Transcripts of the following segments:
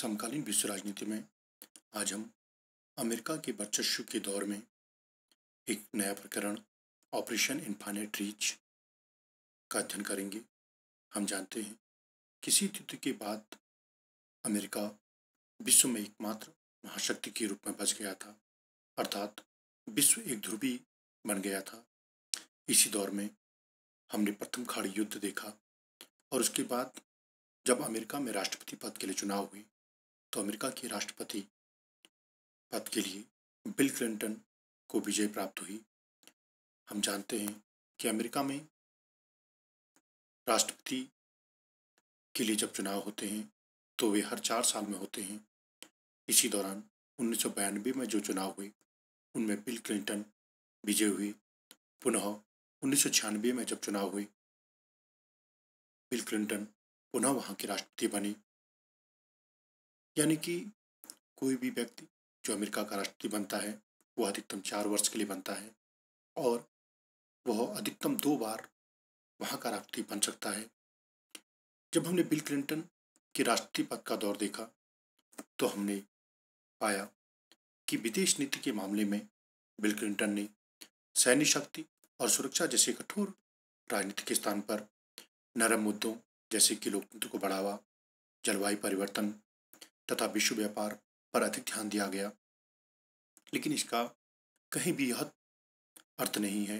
समकालीन विश्व राजनीति में आज हम अमेरिका के वर्चस्व के दौर में एक नया प्रकरण ऑपरेशन इन्फानेट रीच का अध्ययन करेंगे हम जानते हैं किसी युद्ध के बाद अमेरिका विश्व में एकमात्र महाशक्ति के रूप में बच गया था अर्थात विश्व एक ध्रुवी बन गया था इसी दौर में हमने प्रथम खाड़ी युद्ध देखा और उसके बाद जब अमेरिका में राष्ट्रपति पद के लिए चुनाव हुए तो अमेरिका के राष्ट्रपति पद के लिए बिल क्लिंटन को विजय प्राप्त हुई हम जानते हैं कि अमेरिका में राष्ट्रपति के लिए जब चुनाव होते हैं तो वे हर चार साल में होते हैं इसी दौरान उन्नीस में जो चुनाव हुए उनमें बिल क्लिंटन विजय हुए पुनः उन्नीस में जब चुनाव हुए बिल क्लिंटन पुनः वहां के राष्ट्रपति बने यानी कि कोई भी व्यक्ति जो अमेरिका का राष्ट्रपति बनता है वह अधिकतम चार वर्ष के लिए बनता है और वह अधिकतम दो बार वहाँ का राष्ट्रपति बन सकता है जब हमने बिल क्लिंटन के राष्ट्रपति पद का दौर देखा तो हमने पाया कि विदेश नीति के मामले में बिल क्लिंटन ने सैन्य शक्ति और सुरक्षा जैसे कठोर राजनीति के स्थान पर नरम मुद्दों जैसे कि लोकतंत्र को बढ़ावा जलवायु परिवर्तन तथा विश्व व्यापार पर अधिक ध्यान दिया गया लेकिन इसका कहीं भी यह अर्थ नहीं है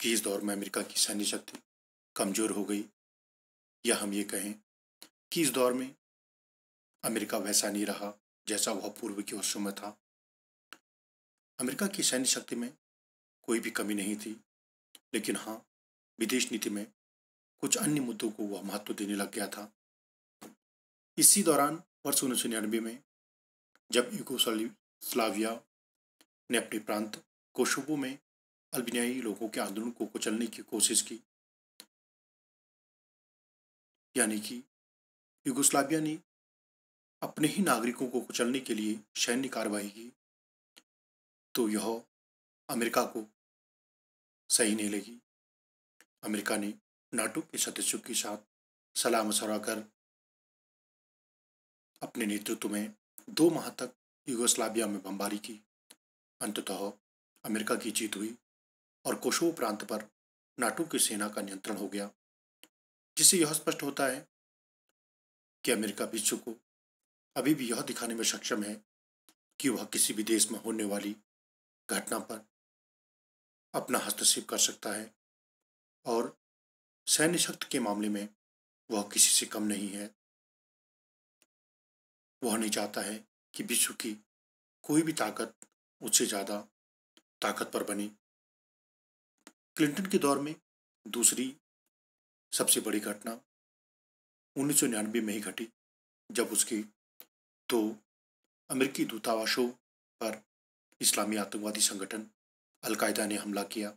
कि इस दौर में अमेरिका की सैन्य शक्ति कमजोर हो गई या हम ये कहें कि इस दौर में अमेरिका वैसा नहीं रहा जैसा वह पूर्व के वर्षों में था अमेरिका की सैन्य शक्ति में कोई भी कमी नहीं थी लेकिन हाँ विदेश नीति में कुछ अन्य मुद्दों को वह महत्व देने लग गया था इसी दौरान वर्ष उन्नीस सौ निन्यानवे में जब यूकोसलाविया ने अपने प्रांत कोशुबो में अल्बेनियाई लोगों के आंदोलन को कुचलने की कोशिश की यानी कि यूगोस्लाविया ने अपने ही नागरिकों को कुचलने के लिए सैन्य कार्रवाई की तो यह अमेरिका को सही नहीं लगी अमेरिका ने नाटो के सदस्यों के साथ सलाह मशवरा कर अपने नेतृत्व में दो माह तक युगोस्लाविया में बमबारी की अंततः अमेरिका की जीत हुई और कोशो प्रांत पर नाटो की सेना का नियंत्रण हो गया जिससे यह स्पष्ट होता है कि अमेरिका विश्व को अभी भी यह दिखाने में सक्षम है कि वह किसी भी देश में होने वाली घटना पर अपना हस्तक्षेप कर सकता है और सैन्य शक्ति के मामले में वह किसी से कम नहीं है वह नहीं चाहता है कि विश्व की कोई भी ताकत उससे ज़्यादा ताकत पर बने क्लिंटन के दौर में दूसरी सबसे बड़ी घटना उन्नीस में ही घटी जब उसके दो अमेरिकी दूतावासों पर इस्लामी आतंकवादी संगठन अलकायदा ने हमला किया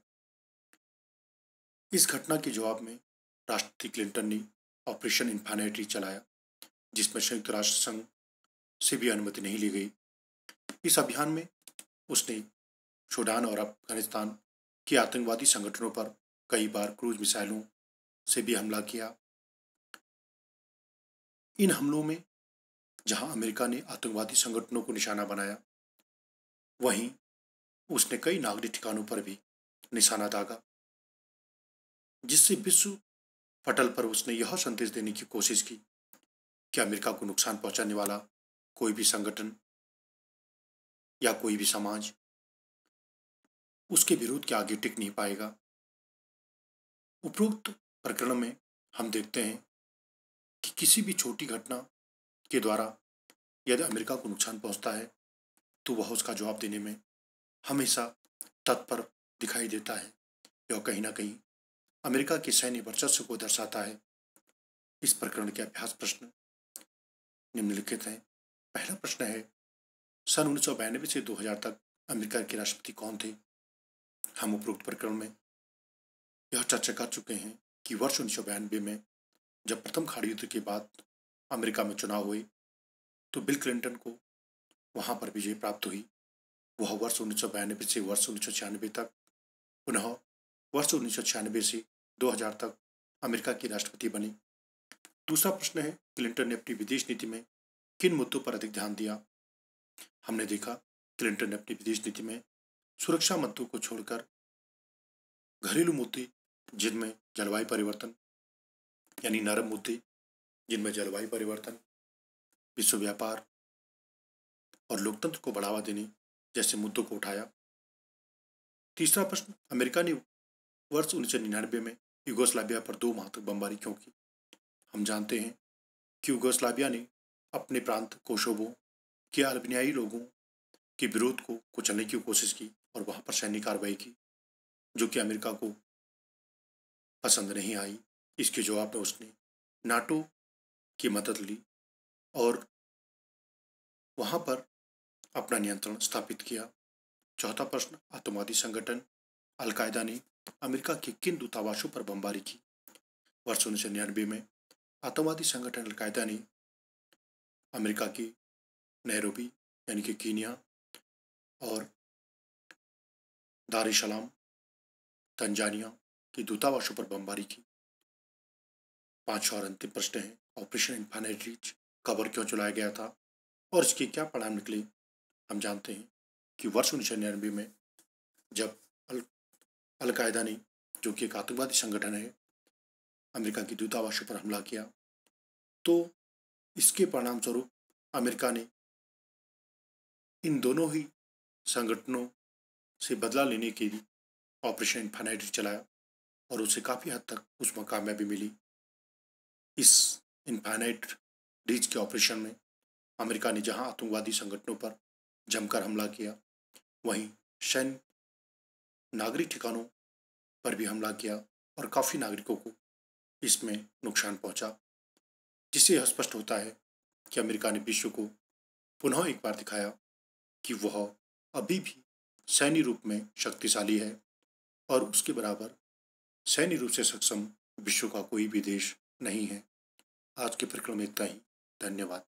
इस घटना के जवाब में राष्ट्रपति क्लिंटन ने ऑपरेशन इन्फानेटरी चलाया जिसमें संयुक्त राष्ट्र संघ से भी अनुमति नहीं ली गई इस अभियान में उसने सूडान और अफगानिस्तान के आतंकवादी संगठनों पर कई बार क्रूज मिसाइलों से भी हमला किया इन हमलों में जहां अमेरिका ने आतंकवादी संगठनों को निशाना बनाया वहीं उसने कई नागरिक ठिकानों पर भी निशाना दागा जिससे विश्व पटल पर उसने यह संदेश देने की कोशिश की कि अमेरिका को नुकसान पहुंचाने वाला कोई भी संगठन या कोई भी समाज उसके विरोध के आगे टिक नहीं पाएगा उपरोक्त प्रकरण में हम देखते हैं कि किसी भी छोटी घटना के द्वारा यदि अमेरिका को नुकसान पहुंचता है तो वह उसका जवाब देने में हमेशा तत्पर दिखाई देता है यह कहीं ना कहीं अमेरिका के सैन्य वर्चस्व को दर्शाता है इस प्रकरण के अभ्यास प्रश्न निम्नलिखित हैं पहला प्रश्न है सन उन्नीस से 2000 तक अमेरिका के राष्ट्रपति कौन थे हम उपरोक्त प्रकरण में यह चर्चा कर चुके हैं कि वर्ष उन्नीस में जब प्रथम खाड़ी युद्ध के बाद अमेरिका में चुनाव हुए तो बिल क्लिंटन को वहां पर विजय प्राप्त हुई वह वर्ष उन्नीस से वर्ष उन्नीस तक पुनः वर्ष उन्नीस से 2000 तक अमेरिका के राष्ट्रपति बने दूसरा प्रश्न है क्लिंटन ने अपनी विदेश नीति में किन मुद्दों पर अधिक ध्यान दिया हमने देखा क्लिंटन ने अपनी विदेश नीति में सुरक्षा मुद्दों को छोड़कर घरेलू मुद्दे जिनमें जलवायु परिवर्तन यानी नरम मुद्दे जिनमें जलवायु परिवर्तन विश्व व्यापार और लोकतंत्र को बढ़ावा देने जैसे मुद्दों को उठाया तीसरा प्रश्न अमेरिका ने वर्ष उन्नीस में यूगोस्लाविया पर दो माह तक बमबारी क्यों की हम जानते हैं कि यूगोस्लाविया ने अपने प्रांत कोशोबो के अल्बनियाई लोगों के विरोध को कुचलने की कोशिश की और वहाँ पर सैन्य कार्रवाई की जो कि अमेरिका को पसंद नहीं आई इसके जवाब में उसने नाटो की मदद ली और वहाँ पर अपना नियंत्रण स्थापित किया चौथा प्रश्न आतंकवादी संगठन अलकायदा ने अमेरिका के किन दूतावासों पर बमबारी की वर्ष उन्नीस में आतंकवादी संगठन अलकायदा ने अमेरिका की नहरूबी यानी कि कीनिया और दारिशलाम तंजानिया की दूतावासों पर बमबारी की पांच और अंतिम प्रश्न है ऑपरेशन इन्फानेट रीच कबर क्यों चलाया गया था और इसकी क्या परिणाम निकली हम जानते हैं कि वर्ष उन्नीस सौ निन्यानवे में जब अल अलकायदा ने जो कि एक आतंकवादी संगठन है अमेरिका की दूतावासों पर हमला किया तो इसके परिणाम स्वरूप अमेरिका ने इन दोनों ही संगठनों से बदला लेने के लिए ऑपरेशन इन्फानाइट चलाया और उसे काफ़ी हद तक उसमें कामयाबी मिली इस इन्फाइनाइट डीज के ऑपरेशन में अमेरिका ने जहां आतंकवादी संगठनों पर जमकर हमला किया वहीं सैन्य नागरिक ठिकानों पर भी हमला किया और काफ़ी नागरिकों को इसमें नुकसान पहुंचा जिससे यह स्पष्ट होता है कि अमेरिका ने विश्व को पुनः एक बार दिखाया कि वह अभी भी सैन्य रूप में शक्तिशाली है और उसके बराबर सैन्य रूप से सक्षम विश्व का कोई भी देश नहीं है आज के प्रक्रम में इतना ही धन्यवाद